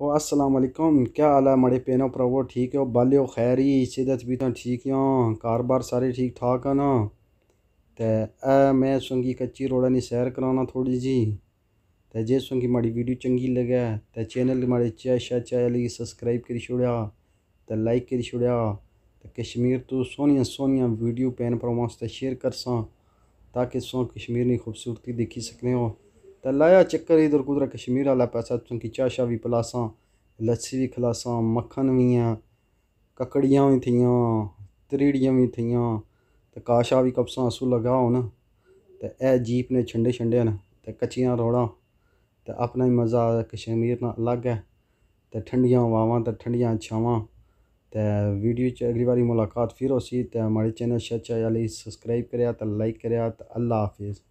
ਉਹ ਅਸਲਾਮ ਅਲੈਕਮ ਕੀ ਹਾਲ ਹੈ ਮੜੇ ਪੇਨੋ ਪ੍ਰਭੂ ਠੀਕ ਹੋ ਬਾਲਿਓ ਖੈਰੀ ਸਿਹਤ ਵੀ ਤਾਂ ਠੀਕ ਆ ਕਾਰੋਬਾਰ ਸਾਰੇ ਠੀਕ ਠਾਕ ਆ ਨਾ ਤੇ ਐ ਮੈਂ ਸੁੰਗੀ ਕੱਚੀ ਰੋੜਾ ਨਹੀਂ ਸ਼ੇਅਰ ਕਰਾਉਣਾ ਥੋੜੀ ਜੀ ਤੇ ਜੇ ਸੁੰਗੀ ਮੜੀ ਵੀਡੀਓ ਚੰਗੀ ਲੱਗਾ ਤੇ ਚੈਨਲ ਮੜੇ ਚਾ ਸ਼ਾ ਚਾ ਲਈ ਸਬਸਕ੍ਰਾਈਬ ਕਰੀ ਛੋੜਿਆ ਤੇ ਲਾਈਕ ਕਰੀ ਛੋੜਿਆ ਤੇ ਕਸ਼ਮੀਰ ਤੋਂ ਸੋਹਣੀਆਂ ਸੋਹਣੀਆਂ ਵੀਡੀਓ ਪੈਨ ਪ੍ਰੋਮੋਸ ਤੇ ਸ਼ੇਅਰ ਕਰਸਾਂ ਤਾਂ ਕਿ ਸੋ ਕਸ਼ਮੀਰ ਦੀ ਖੂਬਸੂਰਤੀ ਦੇਖੀ ਸਕਨੇ ਹੋ ते लाया चक्कर इधर कुदरा कश्मीर आह्ला पास्सै तुसेंगी चाह् शाह् बी पलासां लस्सी भी खलासा मक्खन भी ऐ ककड़ियां बी थियां त्रीड़ियां बी थियां ते काशा भी कपसां आसूं लगा हून ते एह् जीप ने छंडे छंडे न ते कच्चियां रोड़ां ते अपना ही मज़ा कश्मीर ना अलग है ते ठंडियां हवावां ते ठंडियां छावां ते वीडियो अगली बारी मुलाकात फिर होसी ते हमारे चैनल शच अली सब्सक्राइब कर लाइक करेआ अल्लाह हाफिज़